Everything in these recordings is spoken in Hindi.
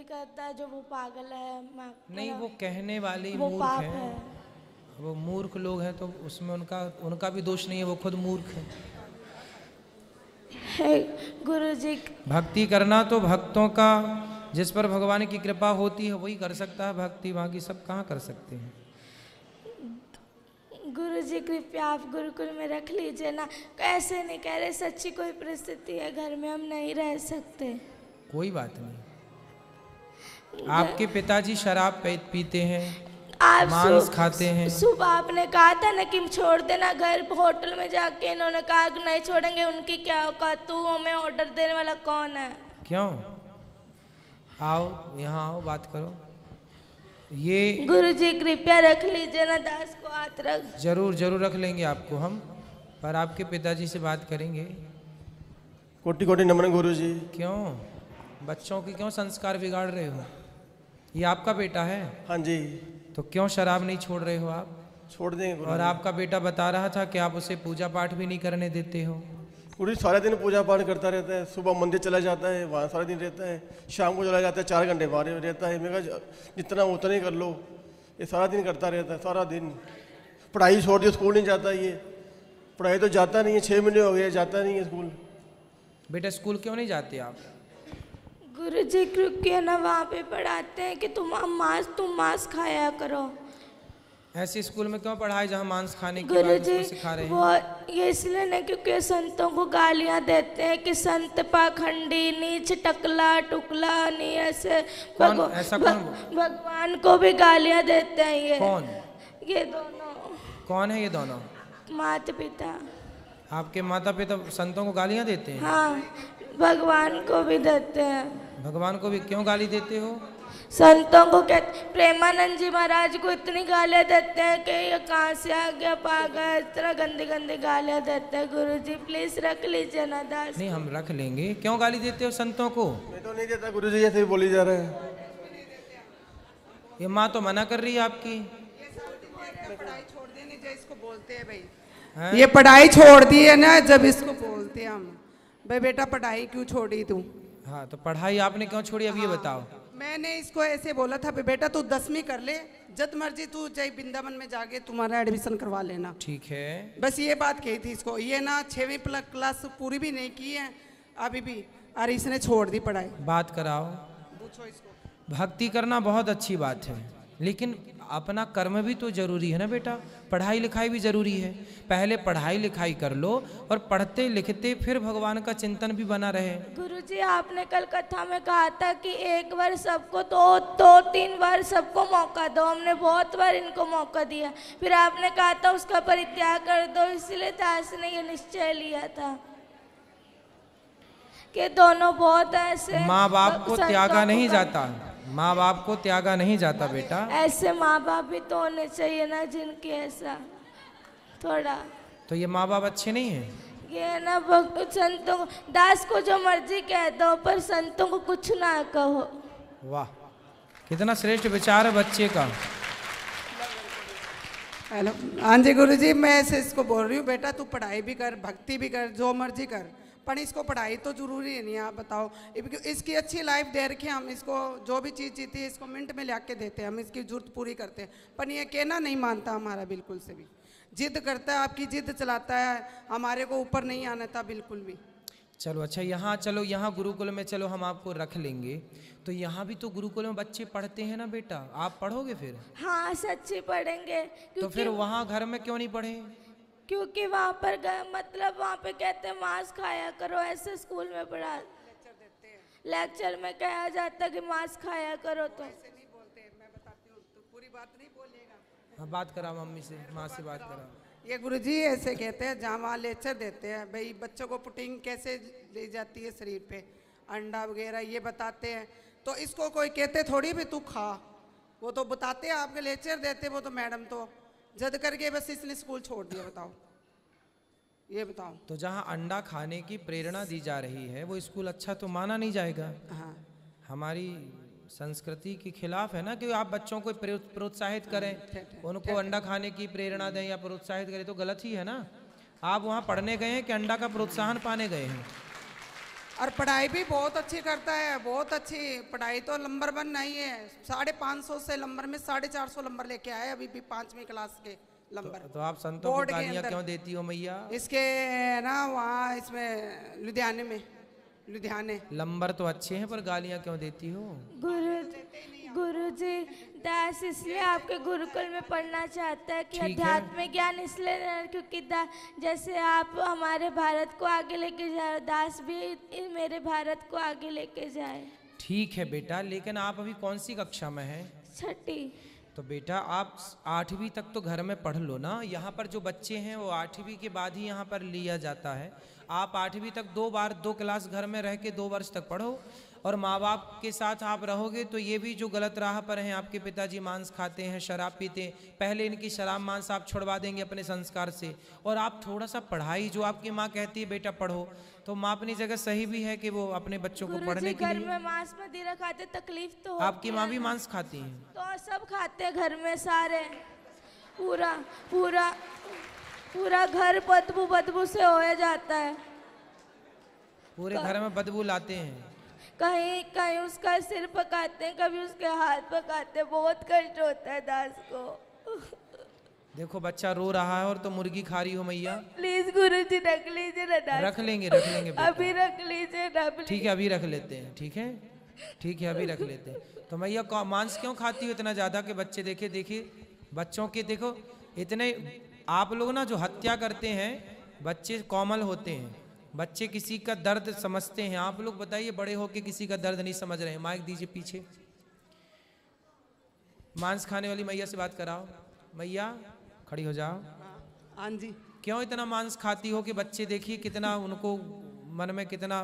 ही कहता है जो वो पागल है नहीं वो कहने वाली वो मूर्ख है।, है वो मूर्ख लोग हैं तो उसमें उनका उनका भी दोष नहीं है वो खुद मूर्ख है गुरु जी भक्ति करना तो भक्तों का जिस पर भगवान की कृपा होती है वही कर सकता है भक्ति बाकी सब कहाँ कर सकते हैं गुरु जी कृपया आप गुरुकुल में रख लीजिए ना ऐसे नहीं कह रहे सच्ची कोई परिस्थिति है घर में हम नहीं रह सकते कोई बात नहीं आपके पिताजी शराब पीते हैं आप मांस खाते हैं सुबह आपने कहा था ना कि छोड़ देना घर होटल में जाके इन्होंने कहा कि नहीं छोड़ेंगे उनकी क्या होगा तू हमें ऑर्डर देने वाला कौन है क्यों आओ यहाँ आओ बात करो ये गुरु जी कृपया रख लीजिए ना दास को हाथ रख जरूर जरूर रख लेंगे आपको हम पर आपके पिताजी से बात करेंगे कोटि कोटि नमन जी क्यों बच्चों के क्यों संस्कार बिगाड़ रहे हो ये आपका बेटा है हाँ जी तो क्यों शराब नहीं छोड़ रहे हो आप छोड़ देंगे और आपका बेटा बता रहा था कि आप उसे पूजा पाठ भी नहीं करने देते हो गुरु सारे दिन पूजा पाठ करता रहता है सुबह मंदिर चला जाता है वहाँ सारा दिन रहता है शाम को चला जाता है चार घंटे वहाँ रहता है मेरा जितना उतना ही कर लो ये सारा दिन करता रहता है सारा दिन पढ़ाई छोड़ दी स्कूल नहीं जाता ये पढ़ाई तो जाता नहीं है छः महीने हो गए जाता नहीं है स्कूल बेटा स्कूल क्यों नहीं जाते आप गुरु जी क्योंकि ना वहाँ पे पढ़ाते हैं कि तुम मांस तुम मांस खाया करो ऐसे स्कूल में क्यों पढ़ाए जहाँ मांस खाने के गुरु जी सिखा रहे हैं? वो ये इसलिए नहीं क्योंकि संतों को गालियाँ देते हैं कि संत पाखंडी नीच टकला टुकला नहीं ऐसे भगव, ऐसा कौन? भगवान को भी गालियाँ देते हैं ये कौन ये दोनों कौन है ये दोनों माता पिता आपके माता पिता संतों को गालियाँ देते हैं हाँ भगवान को भी देते हैं भगवान को भी क्यों गाली देते हो संतों को कहते प्रेमानंद जी महाराज को इतनी गालियाँ देते हैं कि ये कहाँ से आ गया पागल इस तरह गंदी गंदी गालियाँ देते हैं गुरु जी प्लीज रख लीजिए ना दास नहीं हम रख लेंगे क्यों गाली देते हो संतों को मैं तो नहीं देता गुरु जी ऐसे बोली जा रहे हैं ये माँ तो मना कर रही है आपकी ये पढ़ाई छोड़ दी है ना जब इसको बोलते हैं हम भाई बेटा पढ़ाई क्यों छोड़ी तू हाँ तो पढ़ाई आपने क्यों छोड़ी अब हाँ, ये बताओ मैंने इसको ऐसे बोला था बेटा तू दसवीं कर ले जब मर्जी तू चाहे बिंदावन में जाके तुम्हारा एडमिशन करवा लेना ठीक है बस ये बात कही थी इसको ये ना छवी क्लास पूरी भी नहीं की है अभी भी अरे इसने छोड़ दी पढ़ाई बात कराओ पूछो इसको भक्ति करना बहुत अच्छी बात है लेकिन अपना कर्म भी तो जरूरी है ना बेटा पढ़ाई लिखाई भी जरूरी है पहले पढ़ाई लिखाई कर लो और पढ़ते लिखते फिर भगवान का चिंतन भी बना रहे गुरुजी आपने कल कथा में कहा था कि एक बार सबको दो तो, दो तो तीन बार सबको मौका दो हमने बहुत बार इनको मौका दिया फिर आपने कहा था उसका परित्याग कर दो इसलिए दास ने यह निश्चय लिया था कि दोनों बहुत ऐसे माँ बाप को त्यागा नहीं जाता माँ बाप को त्यागा नहीं जाता बेटा ऐसे माँ बाप भी तो होने चाहिए ना जिनके ऐसा थोड़ा तो ये माँ बाप अच्छे नहीं है ये ना भक्त संतों को दास को जो मर्जी कह दो पर संतों को कुछ ना कहो वाह कितना श्रेष्ठ विचार है बच्चे का हेलो हाँ जी गुरु जी मैं ऐसे इसको बोल रही हूँ बेटा तू पढ़ाई भी कर भक्ति भी कर जो मर्जी कर पर इसको पढ़ाई तो जरूरी है नहीं आप बताओ इसकी अच्छी लाइफ दे रखी हम इसको जो भी चीज़ जीती है इसको मिनट में लिया के देते हैं हम इसकी जरूरत पूरी करते हैं पर ये कहना नहीं मानता हमारा बिल्कुल से भी जिद करता है आपकी जिद चलाता है हमारे को ऊपर नहीं आना था बिल्कुल भी चलो अच्छा यहाँ चलो यहाँ गुरुकुल में चलो हम आपको रख लेंगे तो यहाँ भी तो गुरुकुल में बच्चे पढ़ते हैं ना बेटा आप पढ़ोगे फिर हाँ सच्ची पढ़ेंगे तो फिर वहाँ घर में क्यों नहीं पढ़े क्योंकि वहाँ पर गए मतलब वहाँ पे कहते मांस खाया करो ऐसे स्कूल में पढ़ा लेक्चर देते हैं लेक्चर में कहा जाता कि मांस खाया करो तो ऐसे नहीं बोलते मैं बताती हूँ तो पूरी बात नहीं बोलेगा हाँ, बात करा मम्मी से माँ से बात करा ये गुरुजी ऐसे कहते हैं जहाँ वहाँ लेक्चर देते हैं भाई बच्चों को पुटिंग कैसे ली जाती है शरीर पे अंडा वगैरह ये बताते हैं तो इसको कोई कहते थोड़ी भी तू खा वो तो बताते हैं आपके लेक्चर देते वो तो मैडम तो जद करके बस इसने स्कूल छोड़ दिया बताओ ये बताओ तो जहाँ अंडा खाने की प्रेरणा दी जा रही है वो स्कूल अच्छा तो माना नहीं जाएगा हाँ हमारी संस्कृति के खिलाफ है ना कि आप बच्चों को प्रोत्साहित हाँ, करें थे, थे, उनको थे, अंडा खाने की प्रेरणा दें या प्रोत्साहित करें तो गलत ही है ना आप वहाँ पढ़ने गए हैं कि अंडा का प्रोत्साहन पाने गए हैं और पढ़ाई भी बहुत अच्छी करता है बहुत अच्छी पढ़ाई तो नंबर वन नहीं है साढ़े पाँच सौ से नंबर में साढ़े चार सौ नंबर लेके आए अभी भी पांचवी क्लास के नंबर तो, तो आप संतों को क्यों देती हो मैया इसके ना वहाँ इसमें लुधियाने में लुधियाने नंबर तो अच्छे हैं पर गालियाँ क्यों देती हो गुरु गुरु जी दास इसलिए आपके गुरुकुल में पढ़ना चाहता है कि अध्यात्म ज्ञान इसलिए क्योंकि जैसे आप हमारे भारत को आगे लेके जाए दास भी मेरे भारत को आगे लेके जाए ठीक है बेटा लेकिन आप अभी कौन सी कक्षा में हैं छठी तो बेटा आप आठवीं तक तो घर में पढ़ लो ना यहाँ पर जो बच्चे हैं वो आठवीं के बाद ही यहाँ पर लिया जाता है आप आठवीं तक दो बार दो क्लास घर में रह के दो वर्ष तक पढ़ो और माँ बाप के साथ आप रहोगे तो ये भी जो गलत राह पर हैं आपके पिताजी मांस खाते हैं शराब पीते हैं पहले इनकी शराब मांस आप छुड़वा देंगे अपने संस्कार से और आप थोड़ा सा पढ़ाई जो आपकी माँ कहती है बेटा पढ़ो तो माँ अपनी जगह सही भी है कि वो अपने बच्चों को पढ़ने के लिए मांस दीरा खाते तकलीफ तो आपकी माँ भी मांस खाती है तो सब खाते घर में सारे पूरा पूरा पूरा घर बदबू बदबू से होया जाता है पूरे घर में बदबू लाते हैं कहीं कहीं उसका सिर पकाते हैं कभी उसके हाथ पकाते हैं बहुत कष्ट होता है दास को देखो बच्चा रो रहा है और तो मुर्गी खा रही हो मैया प्लीज गुरु जी रख लीजिए ना रख लेंगे रख लेंगे अभी रख लीजिए ना ठीक है अभी रख लेते हैं ठीक है ठीक है अभी रख लेते हैं तो मैया मांस क्यों खाती हो इतना ज्यादा के बच्चे देखे देखिए बच्चों के देखो इतने आप लोग ना जो हत्या करते हैं बच्चे कॉमल होते हैं बच्चे किसी का दर्द समझते हैं आप लोग बताइए बड़े होके किसी का दर्द नहीं समझ रहे हैं माइक दीजिए पीछे मांस खाने वाली मैया से बात कराओ मैया खड़ी हो जाओ हाँ जी क्यों इतना मांस खाती हो कि बच्चे देखिए कितना उनको मन में कितना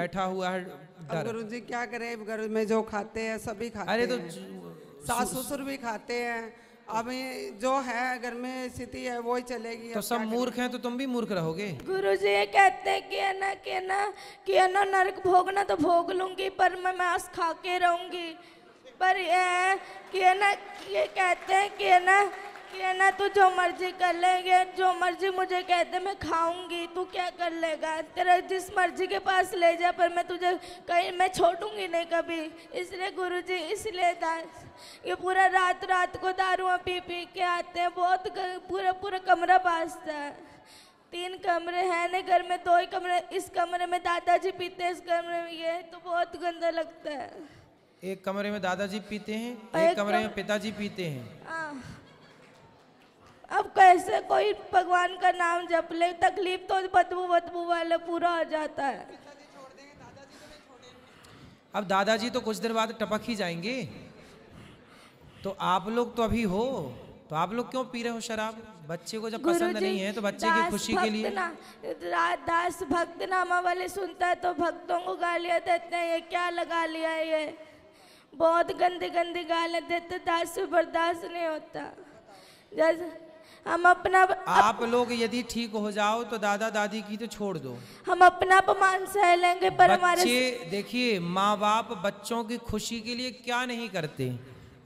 बैठा हुआ है डर गुरु जी क्या करें घर में जो खाते हैं सभी खाते अरे तो सास ससुर भी खाते हैं अभी जो है घर में स्थिति है वो ही चलेगी तो सब मूर्ख हैं तो तुम भी मूर्ख रहोगे गुरु जी ये कहते हैं कि ना कि ना कि ना नरक भोगना तो भोग लूंगी पर मैं मांस खा के रहूंगी पर ये कि ना ये कहते हैं कि ना लड़की है ना तू तो जो मर्जी कर लेंगे जो मर्जी मुझे कहते मैं खाऊंगी तू क्या कर लेगा तेरा जिस मर्जी के पास ले जा पर मैं तुझे कहीं मैं छोड़ूंगी नहीं कभी इसलिए गुरुजी इसलिए दास ये पूरा रात रात को दारुआ पी पी के आते हैं बहुत पूरा पूरा कमरा बाजता है तीन कमरे हैं ना घर में दो ही कमरे इस कमरे में दादाजी पीते हैं इस कमरे में ये तो बहुत गंदा लगता है एक कमरे में दादाजी पीते हैं एक, एक कमरे में पिताजी पीते हैं हाँ। अब कैसे कोई भगवान का नाम जप ले तकलीफ तो बदबू बदबू वाले पूरा हो जाता है अब दादाजी तो कुछ देर बाद टपक ही जाएंगे तो आप लोग तो अभी हो तो आप लोग क्यों पी रहे हो शराब बच्चे को जब पसंद नहीं है तो बच्चे की खुशी के लिए ना दास भक्त नामा वाले सुनता है तो भक्तों को गालियां देते हैं ये क्या लगा लिया है ये बहुत गंदी गंदी गालियां देते दास से बर्दाश्त नहीं होता जैसे हम अपना अप... आप लोग यदि ठीक हो जाओ तो दादा दादी की तो छोड़ दो हम अपना अपमान सह लेंगे पर हमारे देखिए माँ बाप बच्चों की खुशी के लिए क्या नहीं करते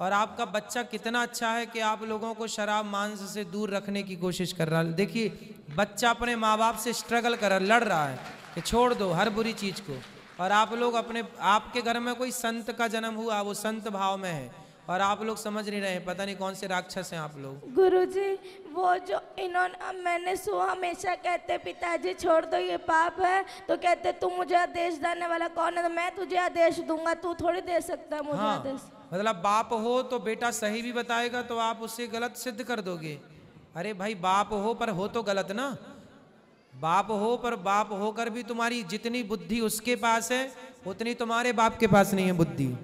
और आपका बच्चा कितना अच्छा है कि आप लोगों को शराब मांस से दूर रखने की कोशिश कर रहा है देखिए बच्चा अपने माँ बाप से स्ट्रगल कर रहा लड़ रहा है कि छोड़ दो हर बुरी चीज़ को और आप लोग अपने आपके घर में कोई संत का जन्म हुआ वो संत भाव में है और आप लोग समझ नहीं रहे पता नहीं कौन से राक्षस हैं आप लोग गुरुजी वो जो इन्होंने मैंने सो हमेशा कहते पिताजी छोड़ दो ये पाप है तो कहते तू मुझे आदेश देने वाला कौन है तो मैं तुझे आदेश दूंगा तू थोड़ी दे सकता है मुझे हाँ, आदेश मतलब बाप हो तो बेटा सही भी बताएगा तो आप उससे गलत सिद्ध कर दोगे अरे भाई बाप हो पर हो तो गलत ना बाप हो पर बाप होकर भी तुम्हारी जितनी बुद्धि उसके पास है उतनी तुम्हारे बाप के पास नहीं है बुद्धि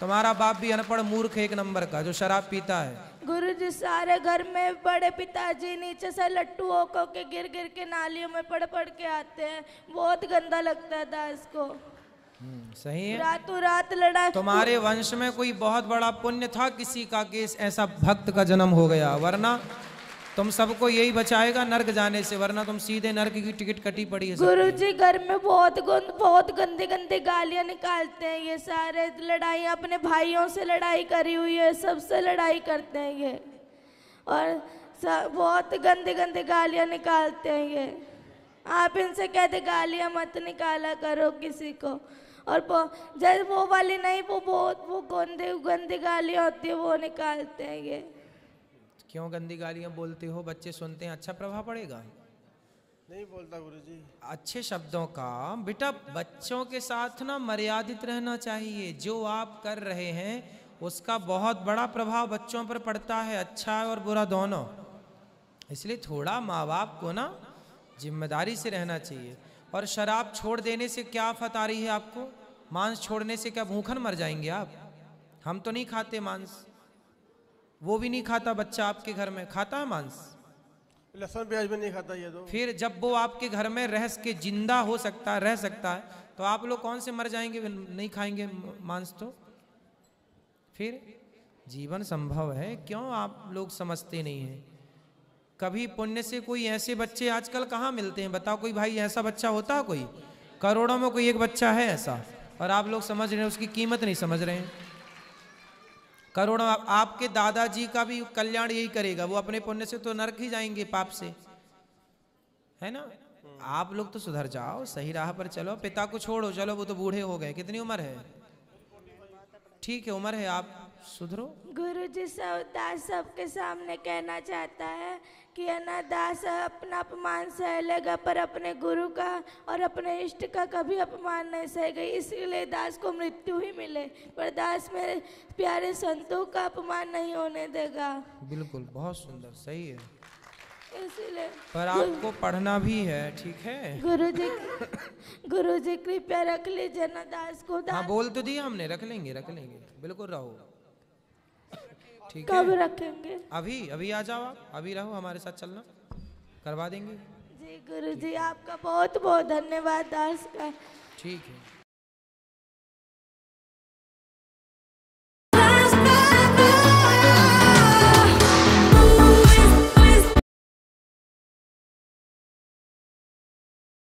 तुम्हारा बाप भी अनपढ़ मूर्ख एक नंबर का जो शराब पीता है गुरु जी सारे घर में बड़े पिताजी नीचे से लट्टू होको के गिर गिर के नालियों में पड़ पड़ के आते हैं बहुत गंदा लगता था इसको हम्म, सही है रातों रात लड़ा तुम्हारे वंश में कोई बहुत बड़ा पुण्य था किसी का केस ऐसा भक्त का जन्म हो गया वरना तुम सबको यही बचाएगा नर्क जाने से वरना तुम सीधे नर्क की टिकट कटी पड़ी है गुरु जी घर में बहुत गंद बहुत गंदे गंदे गालियाँ निकालते हैं ये सारे लड़ाई अपने भाइयों से लड़ाई करी हुई है सबसे लड़ाई करते हैं ये और बहुत गंदे गंदे गालियाँ निकालते हैं ये आप इनसे कहते गालियाँ मत निकाला करो किसी को और जैसे वो वाली नहीं वो बहुत वो गंदे गंदी गालियाँ होती है वो निकालते हैं ये क्यों गंदी गालियां बोलते हो बच्चे सुनते हैं अच्छा प्रभाव पड़ेगा नहीं बोलता गुरु जी अच्छे शब्दों का बेटा बच्चों के साथ ना मर्यादित रहना चाहिए जो आप कर रहे हैं उसका बहुत बड़ा प्रभाव बच्चों पर पड़ता है अच्छा और बुरा दोनों इसलिए थोड़ा माँ बाप को ना जिम्मेदारी से रहना चाहिए और शराब छोड़ देने से क्या आफत आ रही है आपको मांस छोड़ने से क्या भूखन मर जाएंगे आप हम तो नहीं खाते मांस वो भी नहीं खाता बच्चा आपके घर में खाता है मांस लहसन प्याज भी नहीं खाता ये तो फिर जब वो आपके घर में रह के जिंदा हो सकता है रह सकता है तो आप लोग कौन से मर जाएंगे नहीं खाएंगे मांस तो फिर जीवन संभव है क्यों आप लोग समझते नहीं हैं कभी पुण्य से कोई ऐसे बच्चे आजकल कहाँ मिलते हैं बताओ कोई भाई ऐसा बच्चा होता कोई करोड़ों में कोई एक बच्चा है ऐसा और आप लोग समझ रहे हैं उसकी कीमत नहीं समझ रहे हैं करोड़ों आपके दादाजी का भी कल्याण यही करेगा वो अपने पुण्य से तो नरक ही जाएंगे पाप से है ना आप लोग तो सुधर जाओ सही राह पर चलो पिता को छोड़ो चलो वो तो बूढ़े हो गए कितनी उम्र है ठीक है उम्र है आप सुधरो गुरु जी सब दास सबके सामने कहना चाहता है कि ना दास अपना अपमान सह लेगा पर अपने गुरु का और अपने इष्ट का कभी अपमान नहीं सहेगा इसलिए दास को मृत्यु ही मिले पर दास मेरे प्यारे संतों का अपमान नहीं होने देगा बिल्कुल बहुत सुंदर सही है इसीलिए पर आपको पढ़ना भी है ठीक है गुरु जी गुरु जी कृपया रख लीजिए ना दास को हाँ, दास। हाँ बोल तो दिया हमने रख लेंगे रख लेंगे बिल्कुल रहो ठीक कब रखेंगे अभी अभी आ जाओ आप अभी रहो हमारे साथ चलना करवा देंगे जी गुरु जी आपका बहुत बहुत धन्यवाद दास का ठीक है